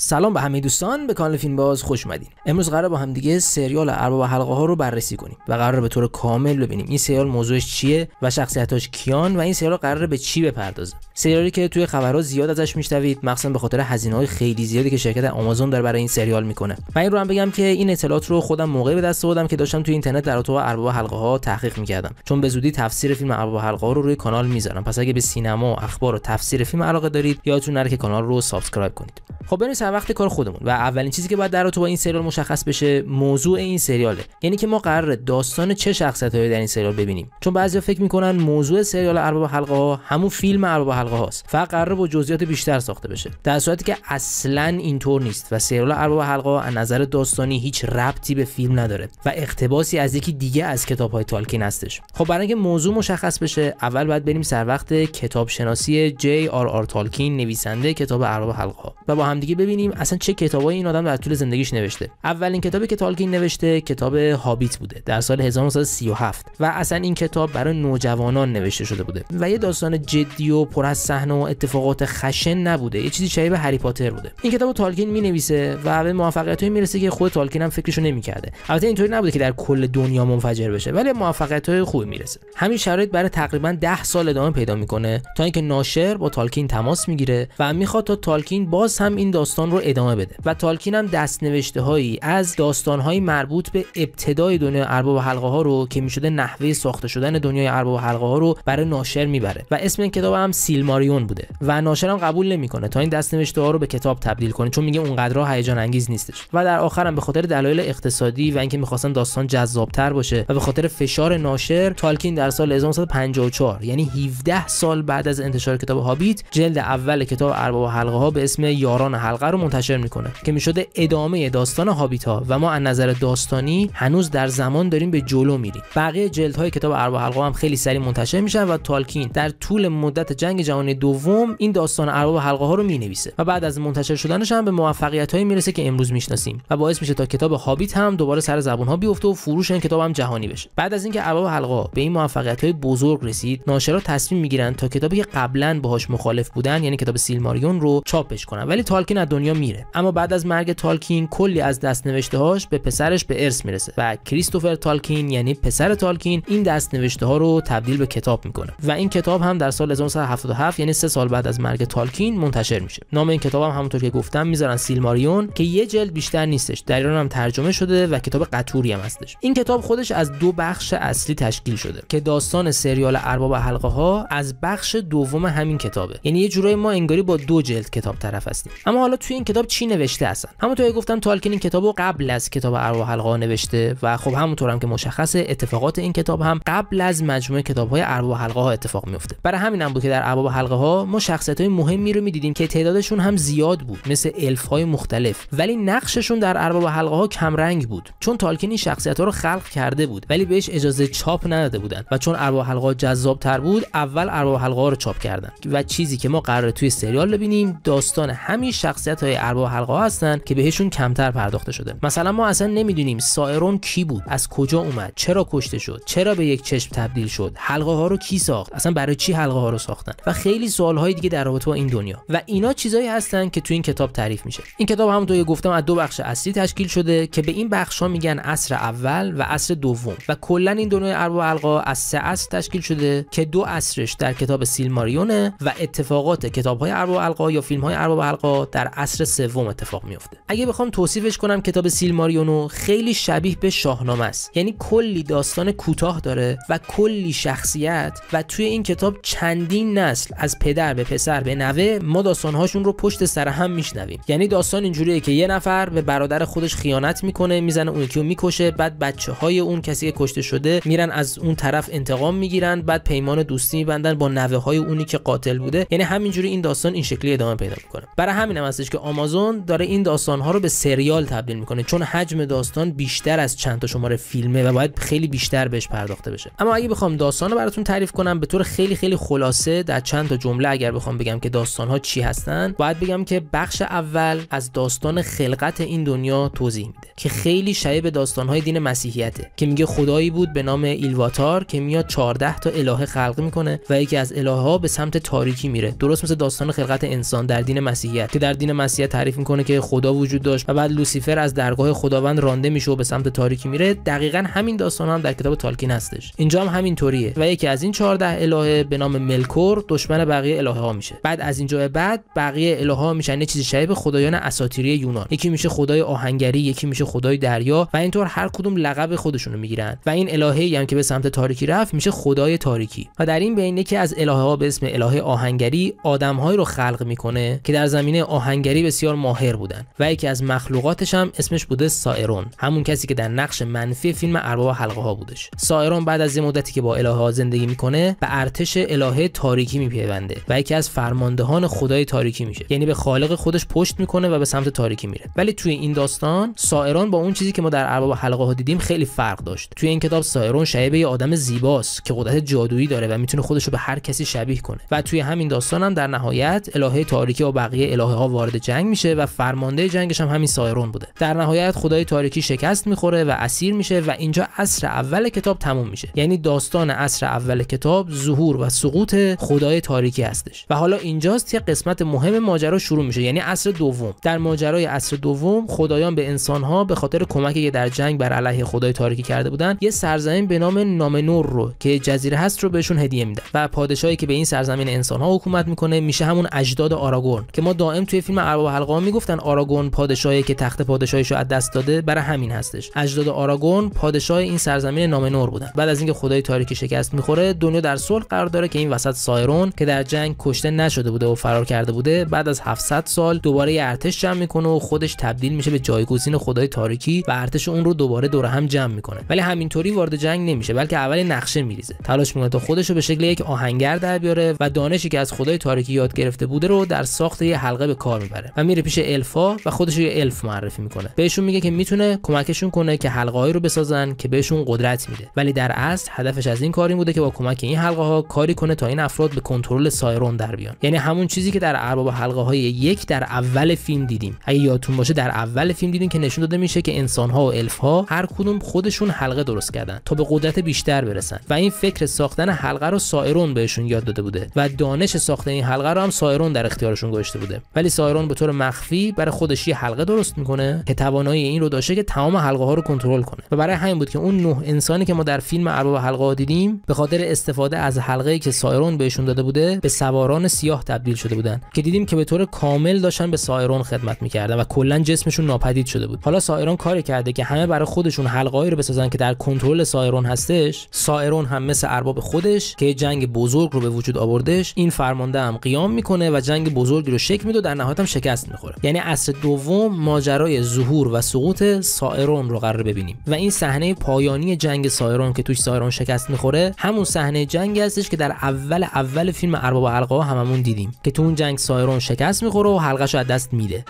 سلام به همه دوستان به کانال فیلم باز خوش اومدین امروز قرار با هم دیگه سریال ارباب حلقه ها رو بررسی کنیم و قرار به طور کامل ببینیم این سریال موضوعش چیه و شخصیتاش کیان و این سریال قرار به چی بپردازه سریالی که توی خبرها زیاد ازش میشنوید مخصوصا به خاطر هزینه های خیلی زیادی که شرکت آمازون داره برای این سریال میکنه من این رو هم بگم که این اطلاعات رو خودم موقعی به دست آوردم که داشتم توی اینترنت در اتاق ارباب حلقه ها تحقیق میکردم چون به زودی تفسیر فیلم ارباب حلقه ها رو روی کانال میذارم پس اگه به سینما اخبار و تفسیر فیلم علاقه دارید یادتون نره که کانال رو سابسکرایب کنید خب بریم سر وقت کار خودمون و اولین چیزی که باید در تو با این سریال مشخص بشه موضوع این سریاله یعنی که ما قرار داستان چه شخصیتایی در این سریال ببینیم چون بعضیا فکر میکنن موضوع سریال ارباب حلقه ها همون فیلم ارباب حلقه هاست فقط قرار با جزئیات بیشتر ساخته بشه در صورتی که اصلا اینطور نیست و سریال ارباب حلقه از نظر داستانی هیچ ربطی به فیلم نداره و اقتباسی از یکی دیگه از کتاب های تالکین هستش خب برای اینکه موضوع مشخص بشه اول باید بریم سر وقت کتابشناسی جی آر آر تالکین نویسنده کتاب ارباب حلقه و با همدیگه ببینیم ببینیم اصلا چه کتابایی این آدم در طول زندگیش نوشته اولین کتابی که تالکین نوشته کتاب هابیت بوده در سال 1937 و اصلا این کتاب برای نوجوانان نوشته شده بوده و یه داستان جدی و پر از صحنه و اتفاقات خشن نبوده یه چیزی شبیه هری پاتر بوده این کتابو تالکین مینویسه و به موفقیتایی میرسه که خود تالکین هم فکرشو نمیکرده البته اینطوری نبوده که در کل دنیا منفجر بشه ولی موفقیت های خوبی میرسه همین شرایط برای تقریبا 10 سال ادامه پیدا میکنه تا اینکه ناشر با تالکین تماس میگیره و میخواد تا تالکین باز هم این داستان داستان رو ادامه بده و تالکین هم دست نوشته هایی از داستان مربوط به ابتدای دنیای ارباب حلقه ها رو که میشده نحوه ساخته شدن دنیای ارباب حلقه ها رو برای ناشر میبره و اسم این کتاب هم سیلماریون بوده و ناشر هم قبول نمیکنه تا این دست نوشته ها رو به کتاب تبدیل کنه چون میگه اونقدرها هیجان انگیز نیستش و در آخرم به خاطر دلایل اقتصادی و اینکه میخواستن داستان تر باشه و به خاطر فشار ناشر تالکین در سال 1954 یعنی 17 سال بعد از انتشار کتاب هابیت جلد اول کتاب ارباب حلقه ها به اسم یاران حلقه رو منتشر میکنه که میشده ادامه داستان هابیتا و ما از نظر داستانی هنوز در زمان داریم به جلو میریم بقیه های کتاب ارباب حلقه هم خیلی سریع منتشر میشن و تالکین در طول مدت جنگ جهانی دوم این داستان ارباب حلقه ها رو مینویسه و بعد از منتشر شدنش هم به موفقیت هایی میرسه که امروز میشناسیم و باعث میشه تا کتاب هابیت هم دوباره سر زبون ها بیفته و فروش این کتاب هم جهانی بشه بعد از اینکه ارباب حلقه به این موفقیت های بزرگ رسید ناشرا تصمیم میگیرن تا کتابی که قبلا باهاش مخالف بودن یعنی کتاب سیلماریون رو چاپش کنن ولی تالکین دنیا میره اما بعد از مرگ تالکین کلی از نوشته هاش به پسرش به ارث میرسه و کریستوفر تالکین یعنی پسر تالکین این نوشته ها رو تبدیل به کتاب میکنه و این کتاب هم در سال 1977 یعنی سه سال بعد از مرگ تالکین منتشر میشه نام این کتاب هم همونطور که گفتم میذارن سیلماریون که یه جلد بیشتر نیستش در ایران هم ترجمه شده و کتاب قطوری هم هستش این کتاب خودش از دو بخش اصلی تشکیل شده که داستان سریال ارباب حلقه ها از بخش دوم همین کتابه یعنی یه جورایی ما انگاری با دو جلد کتاب طرف هستیم اما حالا توی این کتاب چی نوشته اصلا همونطور که گفتم تالکین این کتاب قبل از کتاب ارواح القا نوشته و خب همونطور هم که مشخصه اتفاقات این کتاب هم قبل از مجموعه کتاب‌های ارواح حلقه ها اتفاق میفته برای همین هم بود که در ارواح حلقه ها ما شخصیت های مهمی رو میدیدیم که تعدادشون هم زیاد بود مثل الف های مختلف ولی نقششون در ارباب حلقه ها رنگ بود چون تالکین این شخصیت رو خلق کرده بود ولی بهش اجازه چاپ نداده بودن و چون ارباب حلقه ها جذاب تر بود اول ارباب حلقه ها رو چاپ کردن و چیزی که ما قراره توی سریال ببینیم داستان همین شخصیت شرکت های ارباب حلقه ها هستن که بهشون کمتر پرداخته شده مثلا ما اصلا نمیدونیم سائرون کی بود از کجا اومد چرا کشته شد چرا به یک چشم تبدیل شد حلقه ها رو کی ساخت اصلا برای چی حلقه ها رو ساختن و خیلی سوال های دیگه در رابطه با این دنیا و اینا چیزایی هستن که تو این کتاب تعریف میشه این کتاب هم که گفتم از دو بخش اصلی تشکیل شده که به این بخش ها میگن عصر اول و عصر دوم و کلا این دنیای ارباب حلقه از سه عصر تشکیل شده که دو عصرش در کتاب سیلماریونه و اتفاقات کتاب های ارباب حلقه یا فیلم های ارباب حلقه در سوم اتفاق میفته اگه بخوام توصیفش کنم کتاب سیلماریونو خیلی شبیه به شاهنامه است یعنی کلی داستان کوتاه داره و کلی شخصیت و توی این کتاب چندین نسل از پدر به پسر به نوه ما داستانهاشون رو پشت سر هم میشنویم یعنی داستان اینجوریه که یه نفر به برادر خودش خیانت میکنه میزنه اون یکی میکشه بعد بچه های اون کسی که کشته شده میرن از اون طرف انتقام میگیرن بعد پیمان دوستی میبندن با نوه های اونی که قاتل بوده یعنی همینجوری این داستان این شکلی ادامه پیدا میکنه برای همینم هستش که آمازون داره این داستان ها رو به سریال تبدیل میکنه چون حجم داستان بیشتر از چند تا شماره فیلمه و باید خیلی بیشتر بهش پرداخته بشه اما اگه بخوام داستان رو براتون تعریف کنم به طور خیلی خیلی خلاصه در چند تا جمله اگر بخوام بگم که داستان ها چی هستن باید بگم که بخش اول از داستان خلقت این دنیا توضیح میده که خیلی شبیه به داستان های دین مسیحیته که میگه خدایی بود به نام ایلواتار که میاد 14 تا الهه خلق میکنه و یکی از الهه ها به سمت تاریکی میره درست مثل داستان خلقت انسان در دین مسیحیت که در دین مسیح تعریف میکنه که خدا وجود داشت و بعد لوسیفر از درگاه خداوند رانده میشه و به سمت تاریکی میره دقیقا همین داستان هم در کتاب تالکین هستش اینجا هم همینطوریه و یکی از این 14 الهه به نام ملکور دشمن بقیه الهه ها میشه بعد از اینجا بعد بقیه الهه ها میشن یه چیزی شبیه به خدایان اساطیری یونان یکی میشه خدای آهنگری یکی میشه خدای دریا و اینطور هر کدوم لقب خودشونو میگیرن و این الهه هم که به سمت تاریکی رفت میشه خدای تاریکی و در این بین یکی از الهه ها به اسم الهه آهنگری آدمهایی رو خلق میکنه که در زمینه آهنگری بسیار ماهر بودن و یکی از مخلوقاتش هم اسمش بوده سائرون همون کسی که در نقش منفی فیلم ارباب حلقه ها بودش سائرون بعد از یه مدتی که با الهه ها زندگی میکنه به ارتش الهه تاریکی میپیونده و یکی از فرماندهان خدای تاریکی میشه یعنی به خالق خودش پشت میکنه و به سمت تاریکی میره ولی توی این داستان سائرون با اون چیزی که ما در ارباب حلقه ها دیدیم خیلی فرق داشت توی این کتاب سائرون شبیه آدم زیباست که قدرت جادویی داره و میتونه خودش رو به هر کسی شبیه کنه و توی همین داستان هم در نهایت الهه تاریکی و بقیه الهه ها وارد جنگ میشه و فرمانده جنگش هم همین سایرون بوده در نهایت خدای تاریکی شکست میخوره و اسیر میشه و اینجا عصر اول کتاب تموم میشه یعنی داستان عصر اول کتاب ظهور و سقوط خدای تاریکی هستش و حالا اینجاست که قسمت مهم ماجرا شروع میشه یعنی عصر دوم در ماجرای عصر دوم خدایان به انسانها به خاطر کمکی که در جنگ بر علیه خدای تاریکی کرده بودن یه سرزمین به نام نامنور رو که جزیره هست رو بهشون هدیه میده و پادشاهی که به این سرزمین انسانها حکومت میکنه میشه همون اجداد آراگورن که ما دائم توی فیلم ارباب حلقه‌ها میگفتن آراگون پادشاهی که تخت پادشاهیش از دست داده برای همین هستش اجداد آراگون پادشاه این سرزمین نور بودن بعد از اینکه خدای تاریکی شکست میخوره دنیا در صلح قرار داره که این وسط سایرون که در جنگ کشته نشده بوده و فرار کرده بوده بعد از 700 سال دوباره یه ارتش جمع میکنه و خودش تبدیل میشه به جایگزین خدای تاریکی و ارتش اون رو دوباره دور هم جمع میکنه ولی همینطوری وارد جنگ نمیشه بلکه اول نقشه میریزه تلاش میکنه تا خودش رو به شکل یک آهنگر در بیاره و دانشی که از خدای تاریکی یاد گرفته بوده رو در ساخت یه حلقه به کار میبره و میره پیش الفا و خودش یه الف معرفی میکنه بهشون میگه که میتونه کمکشون کنه که حلقه رو بسازن که بهشون قدرت میده ولی در اصل هدفش از این کار این بوده که با کمک این حلقه ها کاری کنه تا این افراد به کنترل سایرون در بیان یعنی همون چیزی که در ارباب حلقه های یک در اول فیلم دیدیم اگه یادتون باشه در اول فیلم دیدیم که نشون داده میشه که انسان ها و الف ها هر کدوم خودشون حلقه درست کردن تا به قدرت بیشتر برسن و این فکر ساختن حلقه رو سایرون بهشون یاد داده بوده و دانش ساختن این حلقه رو هم سایرون در اختیارشون گذاشته بوده ولی سایرون به طور مخفی برای خودش یه حلقه درست میکنه که توانایی این رو داشته که تمام حلقه ها رو کنترل کنه و برای همین بود که اون نه انسانی که ما در فیلم ارباب حلقه ها دیدیم به خاطر استفاده از حلقه که سایرون بهشون داده بوده به سواران سیاه تبدیل شده بودن که دیدیم که به طور کامل داشتن به سایرون خدمت میکردن و کلا جسمشون ناپدید شده بود حالا سایرون کاری کرده که همه برای خودشون حلقه‌ای رو بسازن که در کنترل سایرون هستش سایرون هم مثل ارباب خودش که جنگ بزرگ رو به وجود آوردش این فرمانده هم قیام میکنه و جنگ بزرگی رو شکل میده در نهایت شکست میخوره یعنی اصر دوم ماجرای ظهور و سقوط سائرون رو قرار ببینیم و این صحنه پایانی جنگ سائرون که توش سائرون شکست میخوره همون صحنه جنگی هستش که در اول اول فیلم ارباب حلقه هممون دیدیم که تو اون جنگ سائرون شکست میخوره و حلقه از دست میده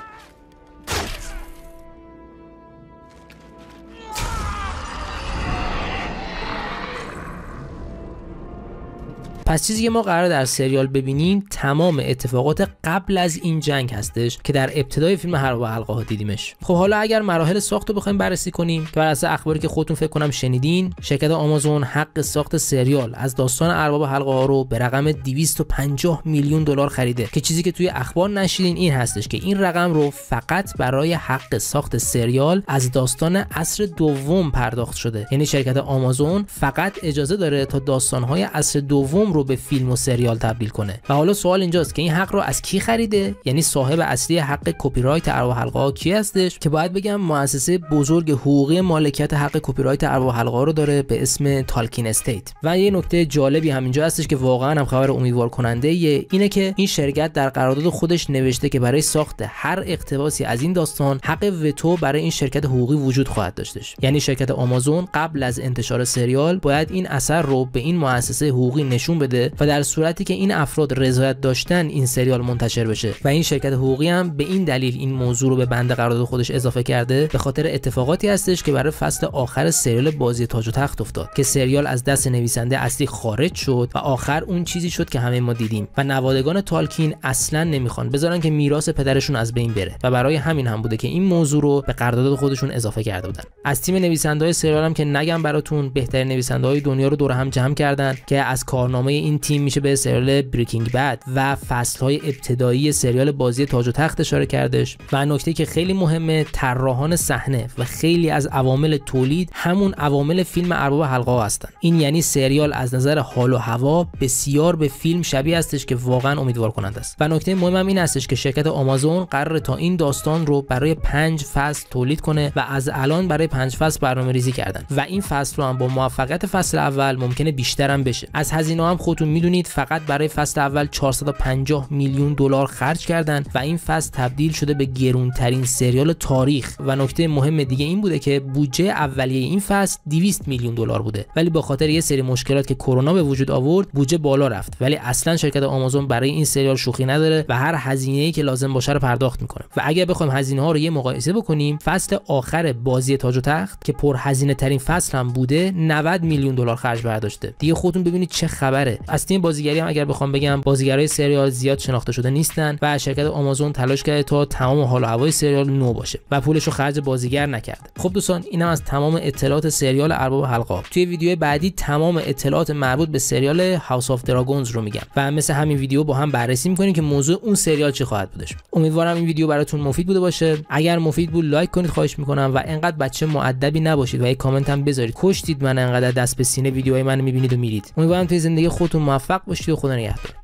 پس چیزی که ما قرار در سریال ببینیم تمام اتفاقات قبل از این جنگ هستش که در ابتدای فیلم هر و حلقه ها دیدیمش خب حالا اگر مراحل ساخت رو بخوایم بررسی کنیم که بر اساس اخباری که خودتون فکر کنم شنیدین شرکت آمازون حق ساخت سریال از داستان ارباب حلقه ها رو به رقم 250 میلیون دلار خریده که چیزی که توی اخبار نشیدین این هستش که این رقم رو فقط برای حق ساخت سریال از داستان عصر دوم پرداخت شده یعنی شرکت آمازون فقط اجازه داره تا های عصر دوم رو رو به فیلم و سریال تبدیل کنه و حالا سوال اینجاست که این حق رو از کی خریده یعنی صاحب اصلی حق کپی رایت ارواح کی هستش که باید بگم مؤسسه بزرگ حقوقی مالکیت حق کپی رایت ارواح رو داره به اسم تالکین استیت و یه نکته جالبی هم اینجا هستش که واقعا هم خبر امیدوار کننده اینه که این شرکت در قرارداد خودش نوشته که برای ساخت هر اقتباسی از این داستان حق وتو برای این شرکت حقوقی وجود خواهد داشتش یعنی شرکت آمازون قبل از انتشار سریال باید این اثر رو به این مؤسسه حقوقی نشون بده بده و در صورتی که این افراد رضایت داشتن این سریال منتشر بشه و این شرکت حقوقی هم به این دلیل این موضوع رو به بند قرارداد خودش اضافه کرده به خاطر اتفاقاتی هستش که برای فصل آخر سریال بازی تاج و تخت افتاد که سریال از دست نویسنده اصلی خارج شد و آخر اون چیزی شد که همه ما دیدیم و نوادگان تالکین اصلا نمیخوان بذارن که میراث پدرشون از بین بره و برای همین هم بوده که این موضوع رو به قرارداد خودشون اضافه کرده بودن از تیم نویسنده های سریال هم که نگم براتون بهترین نویسنده های دنیا رو دور هم جمع کردن که از کارنامه این تیم میشه به سریال بریکینگ بد و های ابتدایی سریال بازی تاج و تخت اشاره کردش و نکته که خیلی مهمه طراحان صحنه و خیلی از عوامل تولید همون عوامل فیلم ارباب حلقه هستن این یعنی سریال از نظر حال و هوا بسیار به فیلم شبیه هستش که واقعا امیدوار کننده است و نکته مهم هم این هستش که شرکت آمازون قرار تا این داستان رو برای پنج فصل تولید کنه و از الان برای پنج فصل برنامه ریزی کردن و این فصل رو هم با موفقیت فصل اول ممکنه بیشتر هم بشه از هزینه هم خودتون میدونید فقط برای فصل اول 450 میلیون دلار خرج کردن و این فصل تبدیل شده به گرونترین سریال تاریخ و نکته مهم دیگه این بوده که بودجه اولیه این فصل 200 میلیون دلار بوده ولی به خاطر یه سری مشکلات که کرونا به وجود آورد بودجه بالا رفت ولی اصلا شرکت آمازون برای این سریال شوخی نداره و هر هزینه‌ای که لازم باشه رو پرداخت میکنه و اگر بخوایم هزینه ها رو یه مقایسه بکنیم فصل آخر بازی تاج و تخت که پر هزینه ترین فصل هم بوده 90 میلیون دلار خرج برداشته دیگه خودتون ببینید چه خبره از تیم بازیگری هم اگر بخوام بگم بازیگرای سریال زیاد شناخته شده نیستن و شرکت آمازون تلاش کرده تا تمام حال و هوای سریال نو باشه و پولش رو خرج بازیگر نکرد خب دوستان اینم از تمام اطلاعات سریال ارباب حلقا توی ویدیو بعدی تمام اطلاعات مربوط به سریال هاوس آف دراگونز رو میگم و مثل همین ویدیو با هم بررسی میکنیم که موضوع اون سریال چی خواهد بودش امیدوارم این ویدیو براتون مفید بوده باشه اگر مفید بود لایک کنید خواهش میکنم و انقدر بچه معدبی نباشید و یه کامنت هم بذارید کشتید من انقدر دست به سینه ویدیوهای منو میبینید و میرید امیدوارم توی زندگی خود خودتون موفق باشید و خدا نگهدار